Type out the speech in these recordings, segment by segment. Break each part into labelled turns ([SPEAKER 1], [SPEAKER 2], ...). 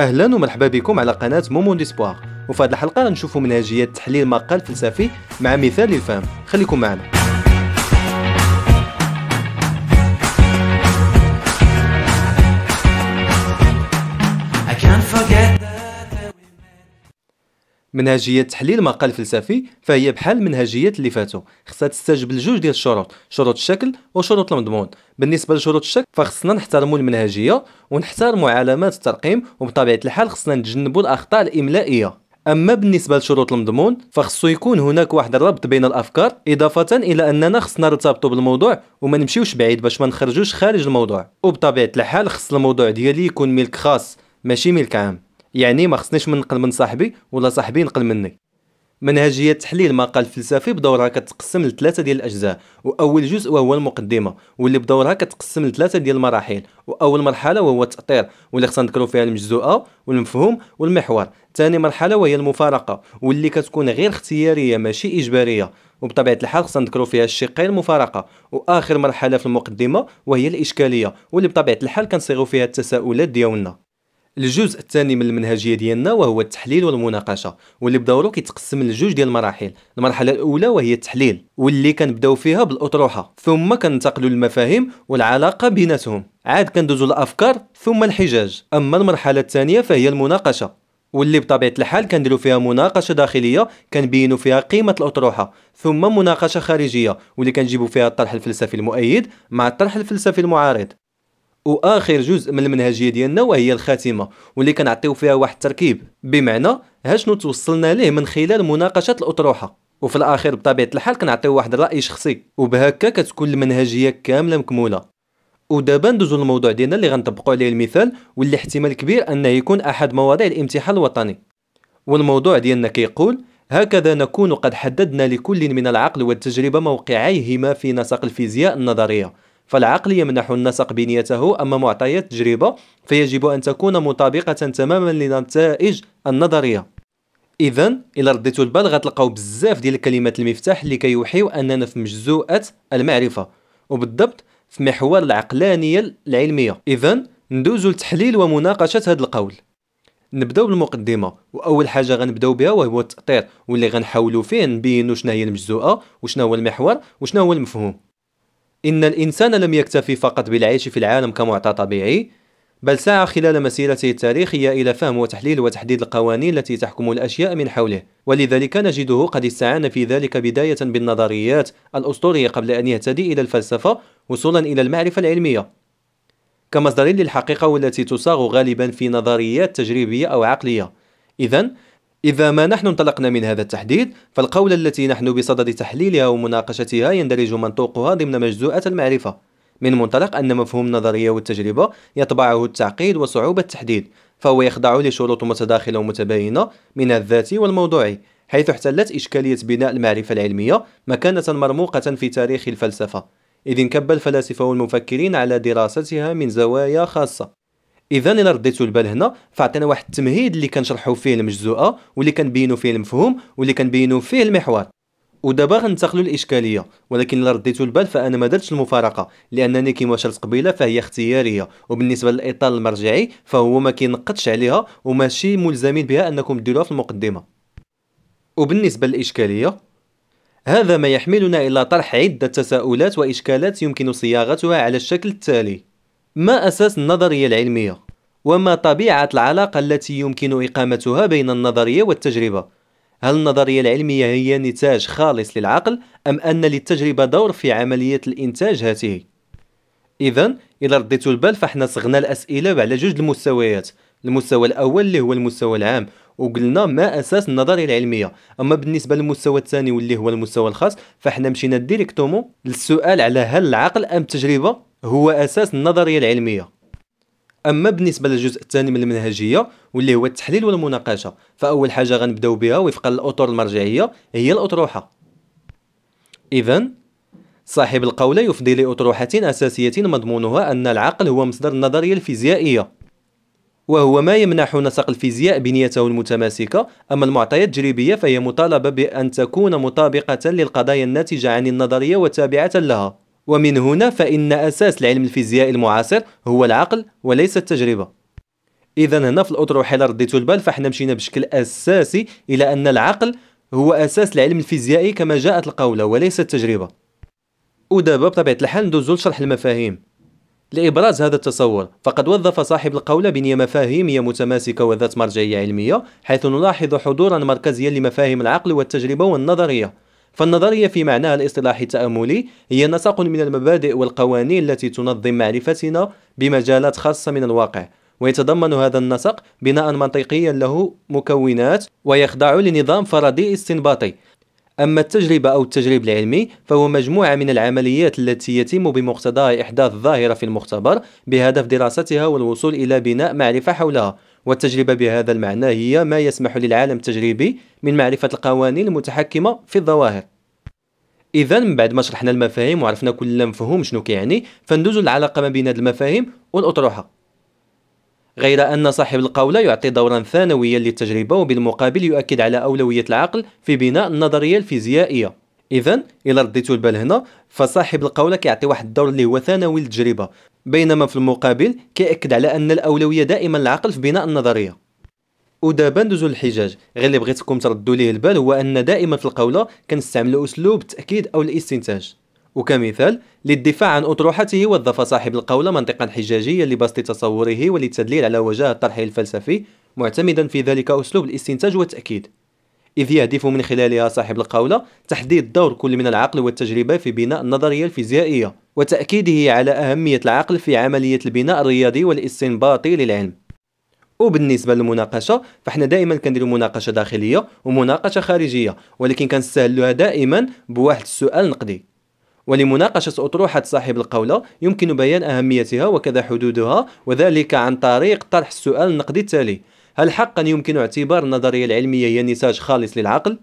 [SPEAKER 1] اهلا ومرحبا بكم على قناه مومون ديسبوار وفي هذه الحلقه نشوفوا منهجيه تحليل مقال فلسفي مع مثال للفهم خليكم معنا منهجيه تحليل مقال فلسفي فهي بحال المنهجيات اللي فاتوا خصها تستجب لجوج ديال الشروط شروط الشكل وشروط المضمون بالنسبه لشروط الشكل فخصنا نحترموا المنهجيه ونحترموا علامات الترقيم وبطبيعه الحال خصنا نتجنبوا الاخطاء الاملائيه اما بالنسبه لشروط المضمون فخصو يكون هناك واحد الربط بين الافكار اضافه الى اننا خصنا نرتبطوا بالموضوع وما نمشيوش بعيد باش ما نخرجوش خارج الموضوع وبطبيعه الحال خص الموضوع ديالي يكون ملك خاص ماشي ملك عام يعني ما خصنيش من نقل من صاحبي ولا صاحبي ينقل مني منهجية تحليل مقال فلسفي بدورها كتقسم لثلاثة ديال الأجزاء وأول جزء وهو المقدمة واللي بدورها كتقسم لثلاثة ديال المراحل وأول مرحلة وهو التأطير واللي خصنا نذكرو فيها المجزوءة والمفهوم والمحور ثاني مرحلة وهي المفارقة واللي كتكون غير اختيارية ماشي إجبارية وبطبيعة الحال خصنا نذكرو فيها الشقين المفارقة وآخر مرحلة في المقدمة وهي الإشكالية واللي بطبيعة الحال كنصيغو فيها التساؤلات ديالنا الجزء الثاني من المنهجيه ديالنا وهو التحليل والمناقشه واللي بدورو كيتقسم لجوج ديال المراحل المرحله الاولى وهي التحليل واللي كنبداو فيها بالاطروحه ثم كننتقلوا للمفاهيم والعلاقه بيناتهم عاد كندوزوا الافكار ثم الحجاج اما المرحله الثانيه فهي المناقشه واللي بطبيعه الحال كنديروا فيها مناقشه داخليه كنبينوا فيها قيمه الاطروحه ثم مناقشه خارجيه واللي كنجيبوا فيها الطرح الفلسفي المؤيد مع الطرح الفلسفي المعارض واخر جزء من المنهجيه ديالنا وهي الخاتمه واللي كنعطيو فيها واحد التركيب بمعنى ها شنو توصلنا ليه من خلال مناقشه الاطروحه وفي الاخير بطبيعه الحال كنعطيو واحد الراي شخصي وبهكا كتكون المنهجيه كامله مكموله ودابا ندوزو للموضوع ديالنا اللي غنطبقوا عليه المثال واللي احتمال كبير انه يكون احد مواضيع الامتحان الوطني والموضوع ديالنا كيقول هكذا نكون قد حددنا لكل من العقل والتجربه موقعيهما في نسق الفيزياء النظريه فالعقل يمنح النسق بنيته أما معطيات التجربة فيجب أن تكون مطابقة تماما لنتائج النظرية إذا إلى رديتو البال غتلقاو بزاف ديال الكلمات المفتاح اللي كيوحيو أننا في مجزوءة المعرفة وبالضبط في محور العقلانية العلمية إذا ندوزو لتحليل ومناقشة هذا القول نبداو بالمقدمه واول حاجه غنبداو بها وهو التاطير واللي غنحاولوا فيه نبينوا شنو هي المجزوءه وشنو هو المحور وشنو هو المفهوم إن الإنسان لم يكتفي فقط بالعيش في العالم كمعطى طبيعي بل سعى خلال مسيرته التاريخية إلى فهم وتحليل وتحديد القوانين التي تحكم الأشياء من حوله ولذلك نجده قد استعان في ذلك بداية بالنظريات الأسطورية قبل أن يهتدي إلى الفلسفة وصولا إلى المعرفة العلمية كمصدر للحقيقة والتي تصاغ غالبا في نظريات تجريبية أو عقلية إذن إذا ما نحن انطلقنا من هذا التحديد فالقولة التي نحن بصدد تحليلها ومناقشتها يندرج منطوقها ضمن مجزوءة المعرفة من منطلق أن مفهوم النظرية والتجربة يطبعه التعقيد وصعوبة التحديد فهو يخضع لشروط متداخلة ومتباينة من الذاتي والموضوعي حيث احتلت إشكالية بناء المعرفة العلمية مكانة مرموقة في تاريخ الفلسفة إذ انكب الفلاسفة والمفكرين على دراستها من زوايا خاصة اذا الا رديتوا البال هنا فعطينا واحد التمهيد اللي كنشرحوا فيه المجزوءه واللي كنبينوا فيه المفهوم واللي كنبينوا فيه المحور ودابا غنتقلوا للاشكاليه ولكن الا رديتوا البال فانا ما درتش المفارقه لانني كما شرت قبيله فهي اختياريه وبالنسبه للاطار المرجعي فهو ما كينقدش عليها وماشي ملزمين بها انكم ديروها في المقدمه وبالنسبه للاشكاليه هذا ما يحملنا الى طرح عده تساؤلات واشكالات يمكن صياغتها على الشكل التالي ما أساس النظرية العلمية؟ وما طبيعة العلاقة التي يمكن إقامتها بين النظرية والتجربة؟ هل النظرية العلمية هي نتاج خالص للعقل أم أن للتجربة دور في عملية الإنتاج هاته؟ إذا إذا رديت البال فحنا صغنا الأسئلة على جوج المستويات المستوى الأول اللي هو المستوى العام وقلنا ما أساس النظرية العلمية أما بالنسبة للمستوى الثاني واللي هو المستوى الخاص فحنا مشينا ديريكتومون للسؤال على هل العقل أم التجربة هو أساس النظرية العلمية اما بالنسبه للجزء الثاني من المنهجيه واللي هو التحليل والمناقشه فاول حاجه غنبداو بها وفقا للاطر المرجعيه هي الاطروحه اذا صاحب القولة يفضي لأطروحة أساسية مضمونها أن العقل هو مصدر النظرية الفيزيائية وهو ما يمنح نسق الفيزياء بنيته المتماسكة أما المعطيات التجريبية فهي مطالبة بأن تكون مطابقة للقضايا الناتجة عن النظرية وتابعة لها ومن هنا فإن أساس العلم الفيزياء المعاصر هو العقل وليس التجربة إذا هنا في الأطروحة إلا رديتو البال فحنا مشينا بشكل أساسي إلى أن العقل هو أساس العلم الفيزيائي كما جاءت القولة وليس التجربة ودابا بطبيعة الحال ندوزو لشرح المفاهيم لإبراز هذا التصور فقد وظف صاحب القولة بنية مفاهيمية متماسكة وذات مرجعية علمية حيث نلاحظ حضورا مركزيا لمفاهيم العقل والتجربة والنظرية فالنظرية في معناها الاصطلاحي التأملي هي نسق من المبادئ والقوانين التي تنظم معرفتنا بمجالات خاصة من الواقع ويتضمن هذا النسق بناء منطقيا له مكونات ويخضع لنظام فرضي استنباطي أما التجربة أو التجريب العلمي فهو مجموعة من العمليات التي يتم بمقتضاها إحداث ظاهرة في المختبر بهدف دراستها والوصول إلى بناء معرفة حولها والتجربة بهذا المعنى هي ما يسمح للعالم التجريبي من معرفة القوانين المتحكمة في الظواهر إذا من بعد ما شرحنا المفاهيم وعرفنا كل مفهوم شنو كيعني فندوز للعلاقة ما بين هذه المفاهيم والأطروحة غير أن صاحب القولة يعطي دورا ثانويا للتجربة وبالمقابل يؤكد على أولوية العقل في بناء النظرية الفيزيائية اذا الى رديتوا البال هنا فصاحب القوله كيعطي واحد الدور اللي هو ثانوي للتجربه بينما في المقابل كيأكد على ان الاولويه دائما العقل في بناء النظريه ودابا ندوزو للحجاج غير اللي بغيتكم تردوا ليه البال هو ان دائما في القوله كنستعملوا اسلوب التاكيد او الاستنتاج وكمثال للدفاع عن أطروحته وظف صاحب القولة منطقا حجاجيا لبسط تصوره وللتدليل على وجاه طرحه الفلسفي معتمدا في ذلك أسلوب الاستنتاج والتأكيد إذ يهدف من خلالها صاحب القولة تحديد دور كل من العقل والتجربة في بناء النظرية الفيزيائية وتأكيده على أهمية العقل في عملية البناء الرياضي والاستنباطي للعلم وبالنسبه للمناقشه فاحنا دائما كنديروا مناقشه داخليه ومناقشه خارجيه ولكن كنستهلوها دائما بواحد السؤال نقدي ولمناقشه اطروحه صاحب القوله يمكن بيان اهميتها وكذا حدودها وذلك عن طريق طرح السؤال النقدي التالي هل حقا يمكن اعتبار النظريه العلميه هي نتاج خالص للعقل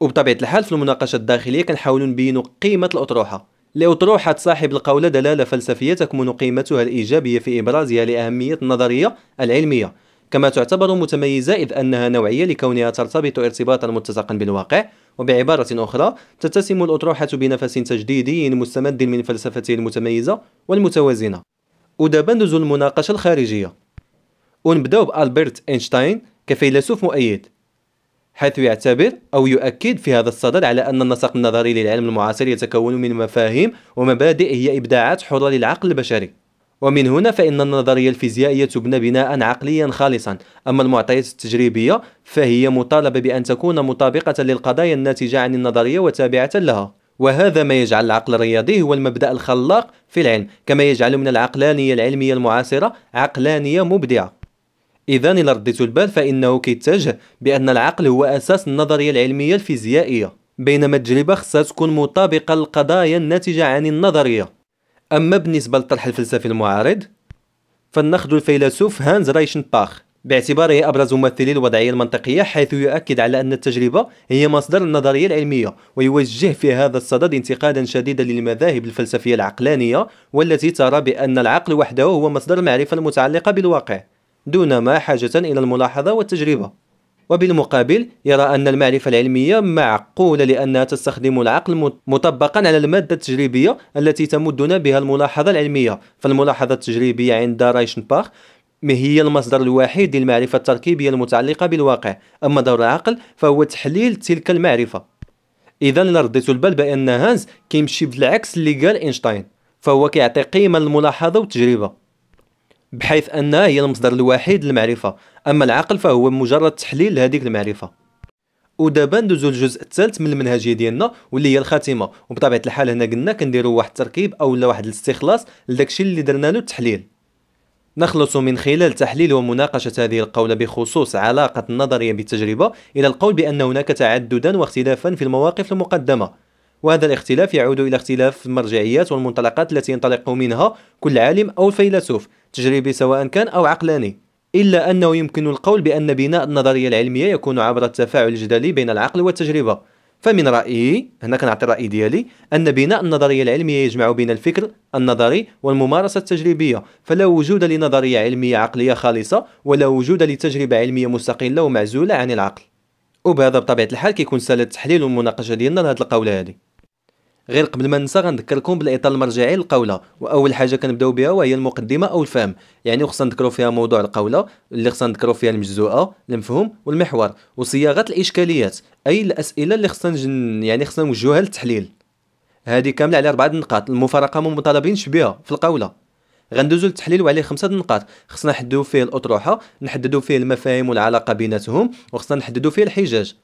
[SPEAKER 1] وبطبيعه الحال في المناقشه الداخليه كنحاولوا نبينوا قيمه الاطروحه لأطروحة صاحب القولة دلالة فلسفية تكمن قيمتها الإيجابية في إبرازها لأهمية النظرية العلمية كما تعتبر متميزة إذ أنها نوعية لكونها ترتبط ارتباطا متسقا بالواقع وبعبارة أخرى تتسم الأطروحة بنفس تجديدي مستمد من فلسفته المتميزة والمتوازنة ودابا ندوزو المناقشة الخارجية ونبداو بألبرت أينشتاين كفيلسوف مؤيد حيث يعتبر أو يؤكد في هذا الصدد على أن النسق النظري للعلم المعاصر يتكون من مفاهيم ومبادئ هي إبداعات حرة للعقل البشري ومن هنا فإن النظرية الفيزيائية تبنى بناء عقليا خالصا أما المعطيات التجريبية فهي مطالبة بأن تكون مطابقة للقضايا الناتجة عن النظرية وتابعة لها وهذا ما يجعل العقل الرياضي هو المبدأ الخلاق في العلم كما يجعل من العقلانية العلمية المعاصرة عقلانية مبدعة إذا إلا رديت البال فإنه كيتجه بأن العقل هو أساس النظرية العلمية الفيزيائية بينما التجربة خصها تكون مطابقة للقضايا الناتجة عن النظرية أما بالنسبة للطرح الفلسفي المعارض فلنأخذ الفيلسوف هانز رايشنباخ باعتباره أبرز ممثلي الوضعية المنطقية حيث يؤكد على أن التجربة هي مصدر النظرية العلمية ويوجه في هذا الصدد انتقادا شديدا للمذاهب الفلسفية العقلانية والتي ترى بأن العقل وحده هو مصدر المعرفة المتعلقة بالواقع دون ما حاجة إلى الملاحظة والتجربة وبالمقابل يرى أن المعرفة العلمية معقولة لأنها تستخدم العقل مطبقا على المادة التجريبية التي تمدنا بها الملاحظة العلمية فالملاحظة التجريبية عند رايشنباخ هي المصدر الوحيد للمعرفة التركيبية المتعلقة بالواقع أما دور العقل فهو تحليل تلك المعرفة إذا لرديت البال بأن هانز كيمشي بالعكس اللي قال إينشتاين فهو كيعطي قيمة للملاحظة والتجربة بحيث أنها هي المصدر الوحيد للمعرفة أما العقل فهو مجرد تحليل لهذه المعرفة ودابا ندوزو للجزء الثالث من المنهجيه ديالنا واللي هي الخاتمه وبطبيعه الحال هنا قلنا كنديروا واحد التركيب اولا واحد الاستخلاص لداكشي اللي درنا له التحليل نخلص من خلال تحليل ومناقشة هذه القولة بخصوص علاقة النظرية بالتجربة إلى القول بأن هناك تعددا واختلافا في المواقف المقدمة وهذا الاختلاف يعود إلى اختلاف المرجعيات والمنطلقات التي ينطلق منها كل عالم أو فيلسوف تجريبي سواء كان أو عقلاني إلا أنه يمكن القول بأن بناء النظرية العلمية يكون عبر التفاعل الجدلي بين العقل والتجربة فمن رأيي هنا كنعطي الرأي ديالي أن بناء النظرية العلمية يجمع بين الفكر النظري والممارسة التجريبية فلا وجود لنظرية علمية عقلية خالصة ولا وجود لتجربة علمية مستقلة ومعزولة عن العقل وبهذا بطبيعة الحال كيكون سهل التحليل والمناقشة ديالنا لهذا القولة هذه غير قبل ما ننسى غنذكركم بالاطار المرجعي للقوله واول حاجه كنبداو بها وهي المقدمه او الفهم يعني خصنا نذكروا فيها موضوع القوله اللي خصنا نذكروا فيها المجزوءه المفهوم والمحور وصياغه الاشكاليات اي الاسئله اللي خصنا نجن يعني خصنا نوجهوها للتحليل هذه كامله على اربعه نقاط المفارقه مطالبينش بها في القوله غندوزو للتحليل وعليه خمسه النقاط خصنا نحددو فيه الاطروحه نحددو فيه المفاهيم والعلاقه بيناتهم وخصنا نحددو فيه الحجاج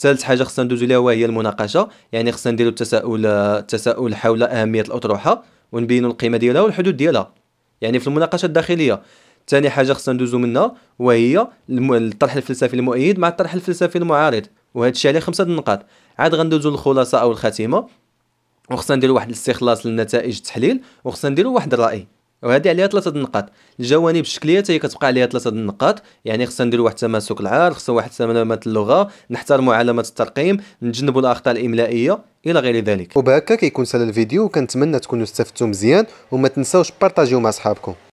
[SPEAKER 1] ثالث حاجه خصنا ندوزو ليها وهي المناقشه يعني خصنا نديرو التساؤل التساؤل حول اهميه الاطروحه ونبينوا القيمه ديالها والحدود ديالها يعني في المناقشه الداخليه ثاني حاجه خصنا ندوزو منها وهي الطرح الفلسفي المؤيد مع الطرح الفلسفي المعارض وهذا الشيء عليه خمسه النقاط عاد غندوزو للخلاصه او الخاتمه وخصنا نديرو واحد الاستخلاص للنتائج التحليل وخصنا نديرو واحد الراي وهذه عليها ثلاثه النقاط الجوانب الشكليه حتى هي كتبقى عليها ثلاثه النقاط يعني خصنا نديروا واحد التماسك العار خصنا واحد تمامات اللغه نحترموا علامات الترقيم نتجنبوا الاخطاء الاملائيه الى غير ذلك وبهكا كيكون سال الفيديو وكنتمنى تكونوا استفدتوا مزيان وما تنساوش بارطاجيو مع اصحابكم